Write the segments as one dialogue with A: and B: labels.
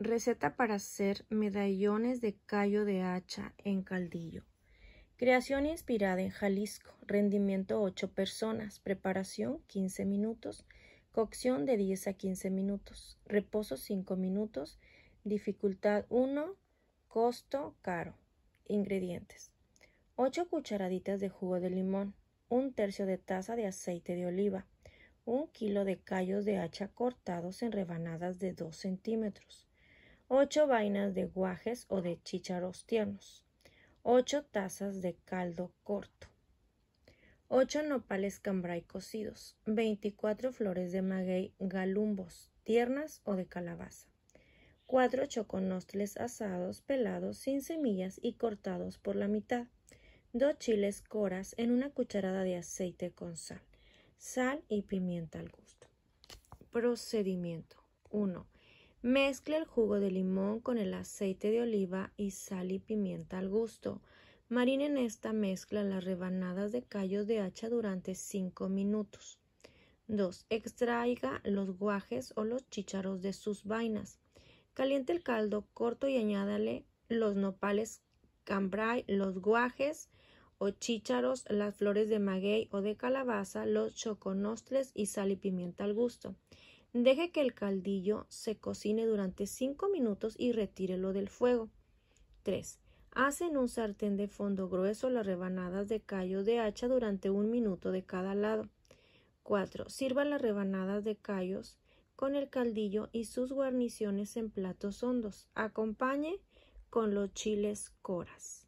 A: Receta para hacer medallones de callo de hacha en caldillo. Creación inspirada en Jalisco. Rendimiento 8 personas. Preparación 15 minutos. Cocción de 10 a 15 minutos. Reposo 5 minutos. Dificultad 1. Costo caro. Ingredientes. 8 cucharaditas de jugo de limón. un tercio de taza de aceite de oliva. un kilo de callos de hacha cortados en rebanadas de 2 centímetros. Ocho vainas de guajes o de chícharos tiernos, Ocho tazas de caldo corto, Ocho nopales cambray cocidos, Veinticuatro flores de maguey galumbos, tiernas o de calabaza, Cuatro choconostles asados, pelados, sin semillas y cortados por la mitad, Dos chiles coras en una cucharada de aceite con sal, sal y pimienta al gusto. Procedimiento 1. Mezcle el jugo de limón con el aceite de oliva y sal y pimienta al gusto. Marine en esta mezcla las rebanadas de callos de hacha durante 5 minutos. 2. Extraiga los guajes o los chícharos de sus vainas. Caliente el caldo corto y añádale los nopales cambrai, los guajes o chícharos, las flores de maguey o de calabaza, los choconostles y sal y pimienta al gusto. Deje que el caldillo se cocine durante 5 minutos y retírelo del fuego. 3. Hace en un sartén de fondo grueso las rebanadas de callo de hacha durante un minuto de cada lado. 4. Sirva las rebanadas de callos con el caldillo y sus guarniciones en platos hondos. Acompañe con los chiles coras.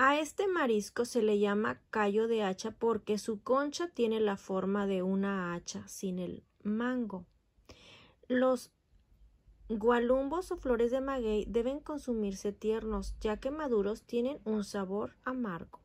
A: A este marisco se le llama callo de hacha porque su concha tiene la forma de una hacha sin el mango. Los gualumbos o flores de maguey deben consumirse tiernos, ya que maduros tienen un sabor amargo.